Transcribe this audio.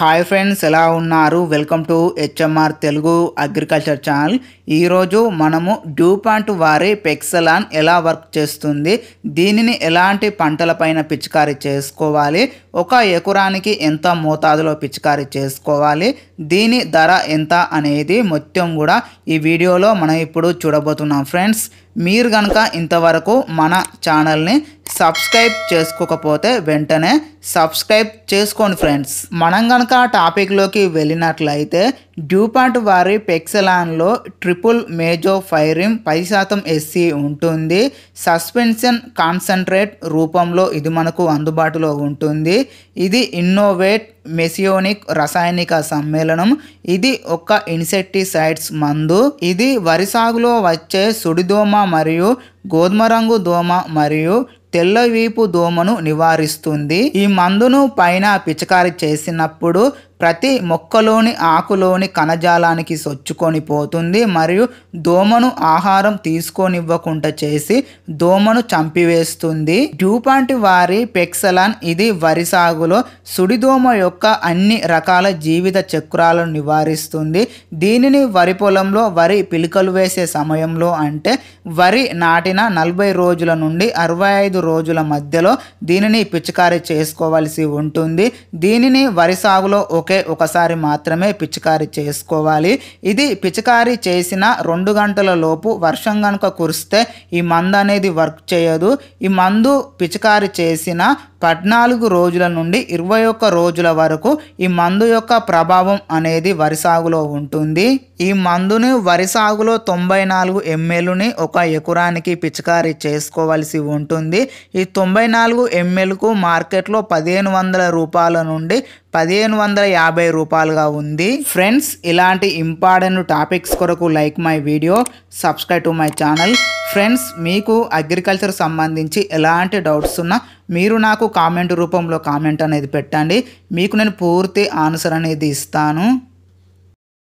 hi friends ఎలా ఉన్నారు welcome to HMR Telugu agriculture channel ఈరోజు మనము డ్యూపాంట్ వారి పెక్సలాన్ ఎలా వర్క్ చేస్తుంది దీనిని ఎలాంటి పంటలపైన పిచికారి చేసుకోవాలి ఒక ఎకరానికి ఎంత మోతాదులో పిచికారీ చేసుకోవాలి దీని ధర ఎంత అనేది మొత్తం కూడా ఈ వీడియోలో మనం ఇప్పుడు చూడబోతున్నాం ఫ్రెండ్స్ మీరు కనుక ఇంతవరకు మన ఛానల్ని సబ్స్క్రైబ్ చేసుకోకపోతే వెంటనే సబ్స్క్రైబ్ చేసుకోండి ఫ్రెండ్స్ మనం కనుక టాపిక్లోకి వెళ్ళినట్లయితే డ్యూపాంట్ వారి పెక్సెలాన్లో ట్రిపుల్ మేజో ఫైరింగ్ పది శాతం ఎస్సీ ఉంటుంది సస్పెన్షన్ కాన్సన్ట్రేట్ రూపంలో ఇది మనకు అందుబాటులో ఉంటుంది ఇది ఇన్నోవేట్ మెసియోనిక్ రసాయనిక సమ్మేళనం ఇది ఒక ఇన్సెక్టిసైడ్స్ మందు ఇది వరి సాగులో వచ్చే సుడిదోమ మరియు గోధుమ రంగు దోమ మరియు తెల్లవీపు దోమను నివారిస్తుంది ఈ మందును పైన పిచికారి చేసినప్పుడు ప్రతి మొక్కలోని ఆకులోని కణజాలానికి సొచ్చుకొని పోతుంది మరియు దోమను ఆహారం తీసుకొనివ్వకుండా చేసి దోమను చంపివేస్తుంది డ్యూపాంటి వారి పెక్సలాన్ ఇది వరి సాగులో సుడిదోమ యొక్క అన్ని రకాల జీవిత చక్రాలను నివారిస్తుంది దీనిని వరి పొలంలో వరి పిలుకలు వేసే సమయంలో అంటే వరి నాటిన నలభై రోజుల నుండి అరవై ఐదు రోజుల మధ్యలో దీనిని పిచికారి చేసుకోవాల్సి ఉంటుంది దీనిని వరి సాగులో ఒక ఒకే ఒకసారి మాత్రమే పిచికారీ చేసుకోవాలి ఇది పిచికారీ చేసిన రెండు గంటల లోపు వర్షం కనుక కురిస్తే ఈ మందు అనేది వర్క్ చేయదు ఈ మందు పిచికారీ చేసిన పద్నాలుగు రోజుల నుండి ఇరవై ఒక్క రోజుల వరకు ఈ మందు యొక్క ప్రభావం అనేది వరి సాగులో ఉంటుంది ఈ మందుని వరి సాగులో తొంభై నాలుగు ఎంఎల్ని ఒక ఎకరానికి పిచికారీ చేసుకోవలసి ఉంటుంది ఈ తొంభై నాలుగు ఎంఎల్కు మార్కెట్లో పదిహేను వందల రూపాయల నుండి పదిహేను వందల యాభై రూపాయలుగా ఉంది ఫ్రెండ్స్ ఇలాంటి ఇంపార్టెంట్ టాపిక్స్ కొరకు like my video subscribe to my channel friends మీకు అగ్రికల్చర్ సంబంధించి ఎలాంటి డౌట్స్ ఉన్నా మీరు నాకు కామెంట్ రూపంలో కామెంట్ అనేది పెట్టండి మీకు నేను పూర్తి ఆన్సర్ అనేది ఇస్తాను